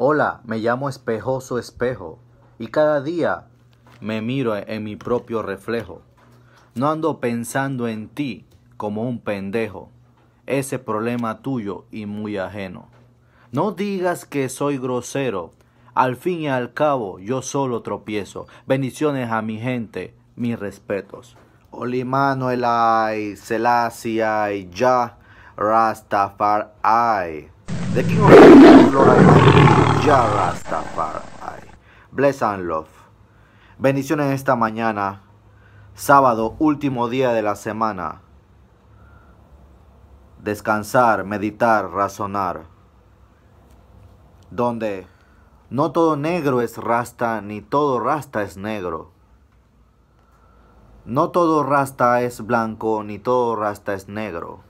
Hola, me llamo espejoso espejo y cada día me miro en mi propio reflejo. No ando pensando en ti como un pendejo, ese problema tuyo y muy ajeno. No digas que soy grosero, al fin y al cabo yo solo tropiezo. Bendiciones a mi gente, mis respetos. Selassie ya, ay. The King of Bless and love. Bendiciones esta mañana, sábado, último día de la semana. Descansar, meditar, razonar. Donde no todo negro es rasta, ni todo rasta es negro. No todo rasta es blanco, ni todo rasta es negro.